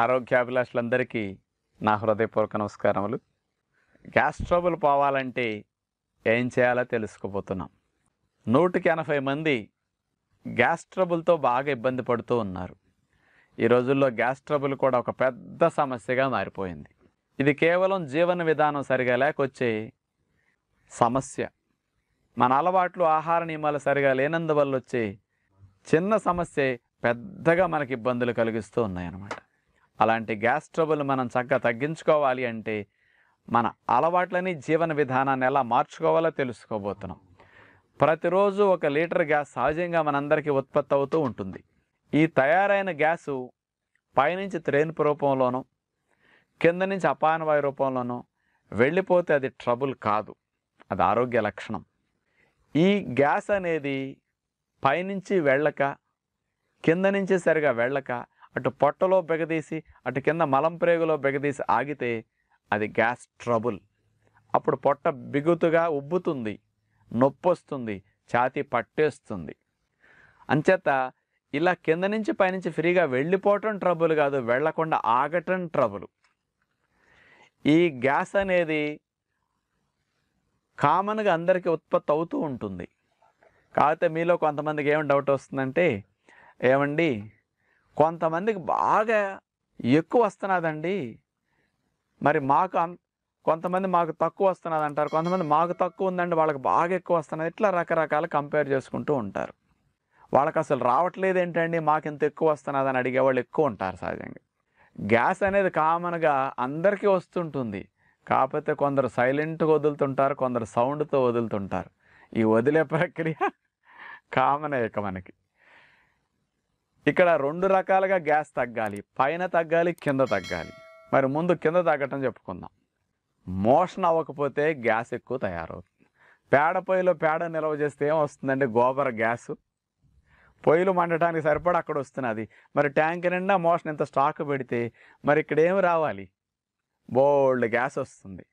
ఆరోగ్యాభిలాషులందరికీ నా హృదయపూర్వక నమస్కారములు గ్యాస్ ట్రబుల్ పోవాలంటే ఏం చేయాలో తెలుసుకుపోతున్నాం నూటికి ఎనభై మంది గ్యాస్ ట్రబుల్తో బాగా ఇబ్బంది పడుతూ ఉన్నారు ఈ రోజుల్లో గ్యాస్ ట్రబుల్ కూడా ఒక పెద్ద సమస్యగా మారిపోయింది ఇది కేవలం జీవన విధానం సరిగా లేకొచ్చే సమస్య మన అలవాట్లు ఆహార నియమాలు సరిగా లేనందువల్ల వచ్చే చిన్న సమస్య పెద్దగా మనకి ఇబ్బందులు కలిగిస్తూ ఉన్నాయన్నమాట అలాంటి గ్యాస్ ట్రబుల్ మనం చక్కగా తగ్గించుకోవాలి అంటే మన అలవాట్లని జీవన విధానాన్ని ఎలా మార్చుకోవాలో తెలుసుకోబోతున్నాం ప్రతిరోజు ఒక లీటర్ గ్యాస్ సహజంగా మనందరికీ ఉత్పత్తి అవుతూ ఉంటుంది ఈ తయారైన గ్యాసు పైనుంచి త్రేనుపు రూపంలోనూ కింద నుంచి అపానవాయు రూపంలోనూ వెళ్ళిపోతే అది ట్రబుల్ కాదు అది ఆరోగ్య లక్షణం ఈ గ్యాస్ అనేది పైనుంచి వెళ్ళక కింద నుంచి సరిగా వెళ్ళక అటు పొట్టలో బెగదీసి అటు కింద మలం ప్రేగులో బెగదీసి ఆగితే అది గ్యాస్ ట్రబుల్ అప్పుడు పొట్ట బిగుతుగా ఉబ్బుతుంది నొప్పొస్తుంది ఛాతీ పట్టేస్తుంది అంచేత ఇలా కింద నుంచి పైనుంచి ఫ్రీగా వెళ్ళిపోవటం ట్రబుల్ కాదు వెళ్లకుండా ఆగటం ట్రబుల్ ఈ గ్యాస్ అనేది కామన్గా అందరికీ ఉత్పత్తి అవుతూ ఉంటుంది కాకపోతే మీలో కొంతమందికి ఏం డౌట్ వస్తుందంటే ఏమండి కొంతమందికి బాగా ఎక్కువ వస్తున్నదండి మరి మాకు కొంతమంది మాకు తక్కువ వస్తున్నది అంటారు కొంతమంది మాకు తక్కువ ఉందండి వాళ్ళకి బాగా ఎక్కువ వస్తున్నది ఇట్లా రకరకాల కంపేర్ చేసుకుంటూ ఉంటారు వాళ్ళకి అసలు రావట్లేదు ఏంటండి మాకు ఇంత ఎక్కువ వస్తున్నది అని అడిగేవాళ్ళు ఎక్కువ ఉంటారు సహజంగా గ్యాస్ అనేది కామన్గా అందరికీ వస్తుంటుంది కాకపోతే కొందరు సైలెంట్గా వదులుతుంటారు కొందరు సౌండ్తో వదులుతుంటారు ఈ వదిలే ప్రక్రియ కామన్ ఇక మనకి ఇక్కడ రెండు రకాలుగా గ్యాస్ తగ్గాలి పైన తగ్గాలి కింద తగ్గాలి మరి ముందు కింద తగ్గటం చెప్పుకుందాం మోషన్ అవ్వకపోతే గ్యాస్ ఎక్కువ తయారవుతుంది పేడ పొయ్యిలో పేడ నిల్వ చేస్తే వస్తుందండి గోబర గ్యాసు పొయ్యిలు మండటానికి సరిపడా అక్కడ వస్తున్నది మరి ట్యాంక్ నిండా మోషన్ ఇంత స్టాక్ పెడితే మరి ఇక్కడ ఏమి రావాలి బోల్డ్ గ్యాస్ వస్తుంది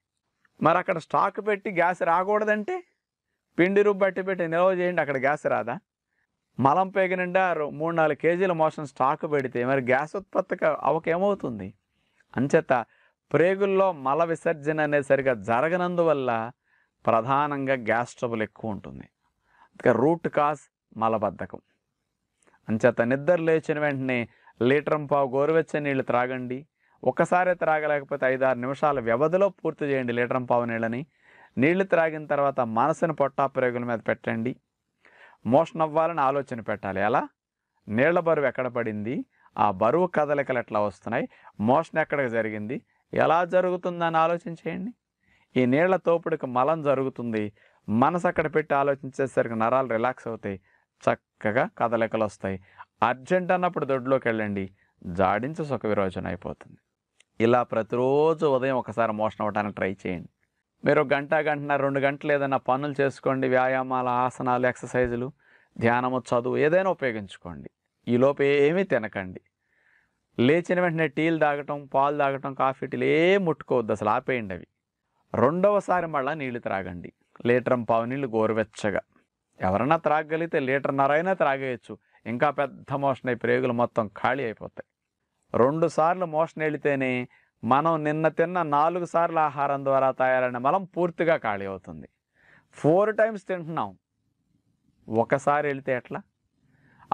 మరి అక్కడ స్టాక్ పెట్టి గ్యాస్ రాకూడదంటే పిండి రుబ్బట్టి పెట్టి నిల్వ చేయండి అక్కడ గ్యాస్ రాదా మలం పేగి నిండా మూడు నాలుగు కేజీల మోషన్ స్టాక్ పెడితే మరి గ్యాస్ ఉత్పత్తికి అవకేమవుతుంది అంచేత ప్రేగుల్లో మల విసర్జన సరిగా జరగనందువల్ల ప్రధానంగా గ్యాస్ ట్రబుల్ ఎక్కువ ఉంటుంది అందుకే రూట్ కాజ్ మలబద్ధకం అంచేత నిద్ర లేచిన వెంటనే లీటర్ పావు గోరువెచ్చని నీళ్ళు త్రాగండి ఒకసారి త్రాగలేకపోతే ఐదు ఆరు నిమిషాల వ్యవధిలో పూర్తి చేయండి లీటర్ పావు నీళ్ళని నీళ్లు త్రాగిన తర్వాత మనసును పొట్టా ప్రేగుల మీద పెట్టండి మోషన్ అవ్వాలని ఆలోచన పెట్టాలి ఎలా నీళ్ల బరువు ఎక్కడ పడింది ఆ బరువు కదలికలు ఎట్లా వస్తున్నాయి మోషన్ ఎక్కడ జరిగింది ఎలా జరుగుతుందని ఆలోచించేయండి ఈ నీళ్ల తోపుడికి మలం జరుగుతుంది మనసు అక్కడ పెట్టి ఆలోచించేసరికి నరాలు రిలాక్స్ అవుతాయి చక్కగా కదలికలు వస్తాయి అర్జెంట్ అన్నప్పుడు దొడ్లోకి వెళ్ళండి జాడించి సుఖ విరోచన అయిపోతుంది ఇలా ప్రతిరోజు ఉదయం ఒకసారి మోషన్ అవ్వడానికి ట్రై చేయండి మీరు గంట గంటన రెండు గంటలు ఏదైనా పనులు చేసుకోండి వ్యాయామాలు ఆసనాలు ఎక్సర్సైజులు ధ్యానము చదువు ఏదైనా ఉపయోగించుకోండి ఈలోపు ఏమీ తినకండి లేచిన వెంటనే టీలు తాగటం పాలు తాగటం కాఫీ టీలు ఏ ముట్టుకోవద్దు అసలు ఆపేయండి అవి రెండవసారి మళ్ళీ నీళ్లు త్రాగండి లీటర్ పావు నీళ్ళు గోరువెచ్చగా ఎవరైనా త్రాగలిగితే నరైనా త్రాగేయచ్చు ఇంకా పెద్ద మోషన్ అయ్యి ప్రేగులు మొత్తం ఖాళీ అయిపోతాయి రెండుసార్లు మోషన్ వెళితేనే మనం నిన్న తిన్న నాలుగు సార్లు ఆహారం ద్వారా తయారైన మలం పూర్తిగా ఖాళీ అవుతుంది ఫోర్ టైమ్స్ తింటున్నాం ఒకసారి వెళితే ఎట్లా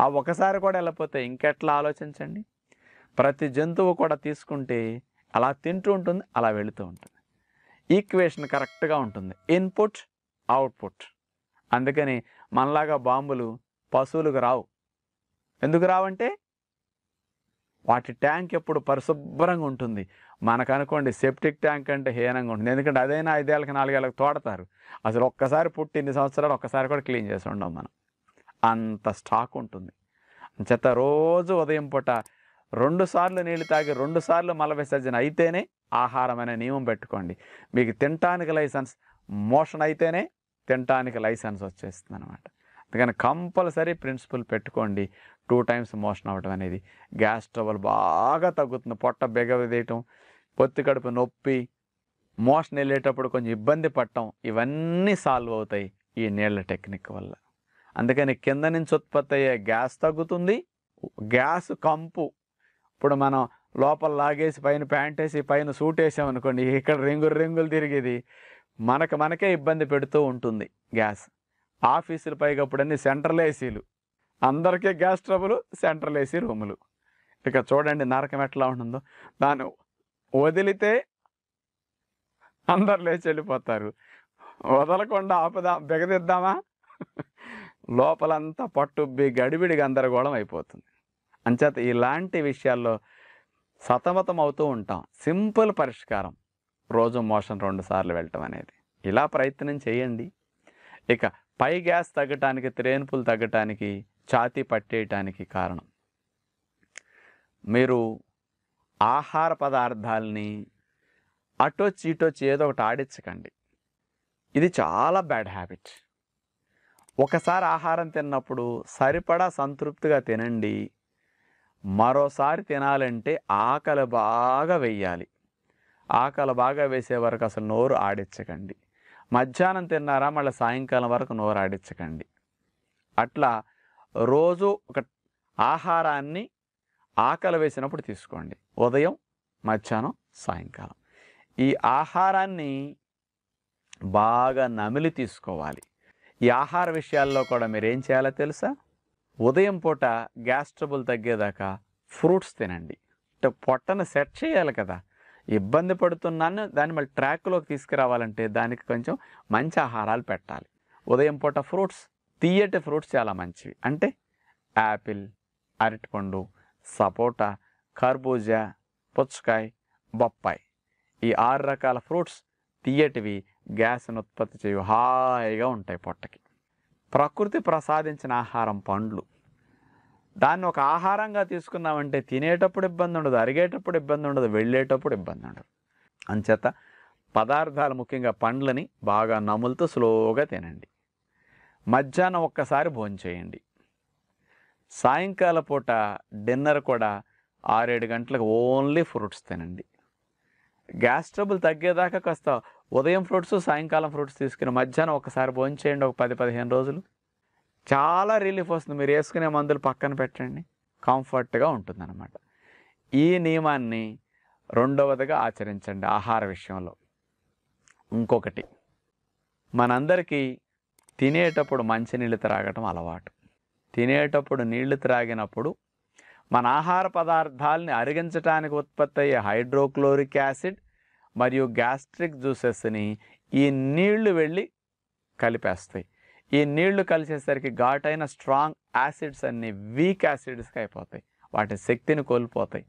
ఆ ఒకసారి కూడా వెళ్ళిపోతే ఇంకెట్లా ఆలోచించండి ప్రతి జంతువు కూడా తీసుకుంటే అలా తింటూ ఉంటుంది అలా వెళుతూ ఉంటుంది ఈక్వేషన్ కరెక్ట్గా ఉంటుంది ఇన్పుట్ అవుట్పుట్ అందుకని మనలాగా బాంబులు పశువులకు రావు ఎందుకు రావంటే వాటి ట్యాంక్ ఎప్పుడు పరిశుభ్రంగా ఉంటుంది మనకు అనుకోండి సెప్టిక్ ట్యాంక్ అంటే హీనంగా ఉంటుంది ఎందుకంటే అదైనా ఐదేళ్ళకి నాలుగేళ్ళకి తోడతారు అసలు ఒక్కసారి పుట్టి ఇన్ని సంవత్సరాలు ఒక్కసారి కూడా క్లీన్ చేసి ఉండం మనం అంత స్టాక్ ఉంటుంది చేత రోజు ఉదయం పూట రెండు సార్లు తాగి రెండు సార్లు మల విసర్జన అయితేనే ఆహారం అనే నియమం పెట్టుకోండి మీకు తినటానికి లైసెన్స్ మోషన్ అయితేనే తినటానికి లైసెన్స్ వచ్చేస్తుంది అనమాట అందుకని కంపల్సరీ ప్రిన్సిపల్ పెట్టుకోండి టూ టైమ్స్ మోషన్ అవ్వడం అనేది గ్యాస్ ట్రబుల్ బాగా తగ్గుతుంది పొట్ట బెగవేయటం పొత్తి కడుపు నొప్పి మోషన్ వెళ్ళేటప్పుడు కొంచెం ఇబ్బంది పడటం ఇవన్నీ సాల్వ్ అవుతాయి ఈ నీళ్ల టెక్నిక్ వల్ల అందుకని కింద నుంచి ఉత్పత్తి అయ్యే గ్యాస్ తగ్గుతుంది గ్యాస్ కంపు ఇప్పుడు మనం లోపల లాగేసి పైన ప్యాంట్ వేసి పైన సూట్ వేసామనుకోండి ఇక్కడ రింగులు రింగులు తిరిగేది మనకు మనకే ఇబ్బంది పెడుతూ ఉంటుంది గ్యాస్ ఆఫీసులు పైగా అన్ని సెంట్రల్ ఏసీలు అందరికీ గ్యాస్ ట్రబులు సెంట్రల్ ఏసీ రూములు ఇక చూడండి నరకం ఎట్లా ఉంటుందో దాన్ని వదిలితే అందరు లేచి వెళ్ళిపోతారు వదలకుండా ఆపుదా బెగదిద్దామా లోపలంతా పట్టుబ్బి గడిబిడి గందరగోళం అయిపోతుంది అంచేత ఇలాంటి విషయాల్లో సతమతం అవుతూ ఉంటాం సింపుల్ పరిష్కారం రోజు మోషన్ రెండు సార్లు వెళ్ళటం అనేది ఇలా ప్రయత్నం చేయండి ఇక పై గ్యాస్ తగ్గటానికి త్రేన్పులు తగ్గటానికి ఛాతీ పట్టేయటానికి కారణం మీరు ఆహార పదార్థాలని అటొచ్చి ఇటొచ్చి ఏదో ఒకటి ఆడించకండి ఇది చాలా బ్యాడ్ హ్యాబిట్ ఒకసారి ఆహారం తిన్నప్పుడు సరిపడా సంతృప్తిగా తినండి మరోసారి తినాలంటే ఆకలి బాగా వేయాలి ఆకలి బాగా వేసే వరకు అసలు నోరు ఆడించకండి మధ్యాహ్నం తిన్నారా మళ్ళీ సాయంకాలం వరకు నోరాడించకండి అట్లా రోజు ఒక ఆహారాన్ని ఆకలి వేసినప్పుడు తీసుకోండి ఉదయం మధ్యాహ్నం సాయంకాలం ఈ ఆహారాన్ని బాగా నమిలి తీసుకోవాలి ఈ ఆహార విషయాల్లో కూడా మీరు ఏం చేయాలో తెలుసా ఉదయం పూట గ్యాస్ ట్రబుల్ తగ్గేదాకా ఫ్రూట్స్ తినండి అంటే పొట్టను సెట్ చేయాలి కదా ఇబ్బంది పడుతున్నాను దాన్ని మళ్ళీ ట్రాక్లోకి తీసుకురావాలంటే దానికి కొంచెం మంచి ఆహారాలు పెట్టాలి ఉదయం పూట ఫ్రూట్స్ తీయటి ఫ్రూట్స్ చాలా మంచివి అంటే యాపిల్ అరటిపండు సపోటా కర్బూజా పుచ్చకాయ బొప్పాయి ఈ ఆరు రకాల ఫ్రూట్స్ తీయటివి గ్యాస్ను ఉత్పత్తి చేయు హాయిగా ఉంటాయి పొట్టకి ప్రకృతి ప్రసాదించిన ఆహారం పండ్లు దాన్ని ఒక ఆహారంగా తీసుకున్నామంటే తినేటప్పుడు ఇబ్బంది ఉండదు అరిగేటప్పుడు ఇబ్బంది ఉండదు వెళ్ళేటప్పుడు ఇబ్బంది ఉండదు అంచేత పదార్థాలు ముఖ్యంగా పండ్లని బాగా నములుతూ స్లోగా తినండి మధ్యాహ్నం ఒక్కసారి భోంచేయండి సాయంకాల పూట డిన్నర్ కూడా ఆరేడు గంటలకు ఓన్లీ ఫ్రూట్స్ తినండి గ్యాస్ ట్రబుల్ తగ్గేదాకా కాస్త ఉదయం ఫ్రూట్స్ సాయంకాలం ఫ్రూట్స్ తీసుకుని మధ్యాహ్నం ఒకసారి భోంచేయండి ఒక పది పదిహేను రోజులు చాలా రిలీఫ్ వస్తుంది మీరు వేసుకునే మందులు పక్కన పెట్టండి కంఫర్ట్గా ఉంటుందన్నమాట ఈ నియమాన్ని రెండవదిగా ఆచరించండి ఆహార విషయంలో ఇంకొకటి మనందరికీ తినేటప్పుడు మంచి నీళ్ళు త్రాగటం అలవాటు తినేటప్పుడు నీళ్లు త్రాగినప్పుడు మన ఆహార పదార్థాలని అరిగించడానికి ఉత్పత్తి అయ్యే హైడ్రోక్లోరిక్ యాసిడ్ మరియు గ్యాస్ట్రిక్ జ్యూసెస్ని ఈ నీళ్లు వెళ్ళి కలిపేస్తాయి ఈ నీళ్లు కలిసేసరికి ఘాటైన స్ట్రాంగ్ యాసిడ్స్ అన్ని వీక్ యాసిడ్స్కి అయిపోతాయి వాటి శక్తిని కోల్పోతాయి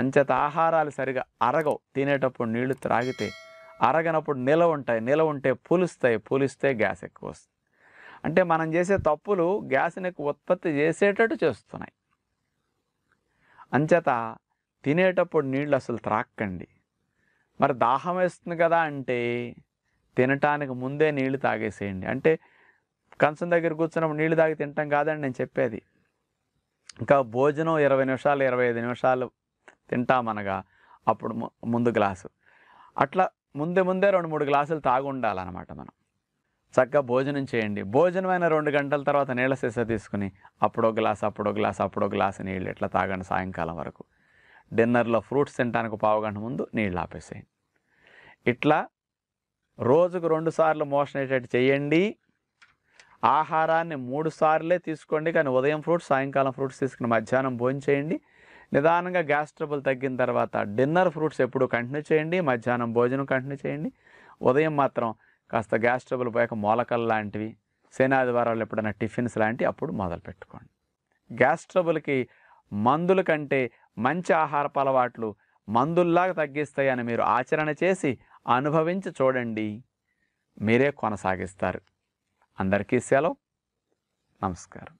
అంచేత ఆహారాలు సరిగా అరగవు తినేటప్పుడు నీళ్లు త్రాగితే అరగనప్పుడు నిల ఉంటాయి నిల ఉంటే పులుస్తాయి పులిస్తే గ్యాస్ ఎక్కువ వస్తుంది అంటే మనం చేసే తప్పులు గ్యాస్ని ఉత్పత్తి చేసేటట్టు చేస్తున్నాయి అంచేత తినేటప్పుడు నీళ్ళు అసలు త్రాక్కండి మరి దాహం వేస్తుంది కదా అంటే తినటానికి ముందే నీళ్లు తాగేసేయండి అంటే కంచం దగ్గర కూర్చున్నప్పుడు నీళ్లు తాగి తింటాం కాదని నేను చెప్పేది ఇంకా భోజనం ఇరవై నిమిషాలు ఇరవై ఐదు నిమిషాలు తింటామనగా అప్పుడు ముందు గ్లాసు అట్లా ముందే ముందే రెండు మూడు గ్లాసులు తాగుండాలన్నమాట మనం చక్కగా భోజనం చేయండి భోజనమైన రెండు గంటల తర్వాత నీళ్ళ సీస తీసుకుని అప్పుడో గ్లాస్ అప్పుడో గ్లాస్ అప్పుడో గ్లాస్ నీళ్ళు ఇట్లా తాగండి సాయంకాలం వరకు డిన్నర్లో ఫ్రూట్స్ తినడానికి పావుగంట ముందు నీళ్ళు ఆపేసేయండి ఇట్లా రోజుకు రెండు సార్లు మోషన్ అయ్యేటట్టు చేయండి ఆహారాన్ని మూడు సార్లే తీసుకోండి కానీ ఉదయం ఫ్రూట్స్ సాయంకాలం ఫ్రూట్స్ తీసుకుని మధ్యాహ్నం భోజనం చేయండి నిదానంగా గ్యాస్ ట్రబుల్ తగ్గిన తర్వాత డిన్నర్ ఫ్రూట్స్ ఎప్పుడు కంటిన్యూ చేయండి మధ్యాహ్నం భోజనం కంటిన్యూ చేయండి ఉదయం మాత్రం కాస్త గ్యాస్ ట్రబుల్ పోయాక మొలకలు లాంటివి సేనాదివారాలు ఎప్పుడైనా టిఫిన్స్ లాంటివి అప్పుడు మొదలు పెట్టుకోండి గ్యాస్ ట్రబుల్కి మందుల కంటే మంచి ఆహారపు అలవాట్లు మందుల్లాగా తగ్గిస్తాయని మీరు ఆచరణ చేసి అనుభవించి చూడండి మీరే కొనసాగిస్తారు అందరికీ సెలవు నమస్కారం